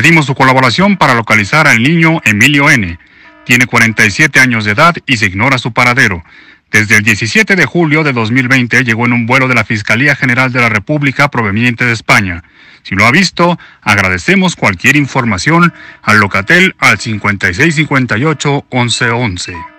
Pedimos su colaboración para localizar al niño Emilio N. Tiene 47 años de edad y se ignora su paradero. Desde el 17 de julio de 2020 llegó en un vuelo de la Fiscalía General de la República proveniente de España. Si lo ha visto, agradecemos cualquier información al locatel al 5658 1111.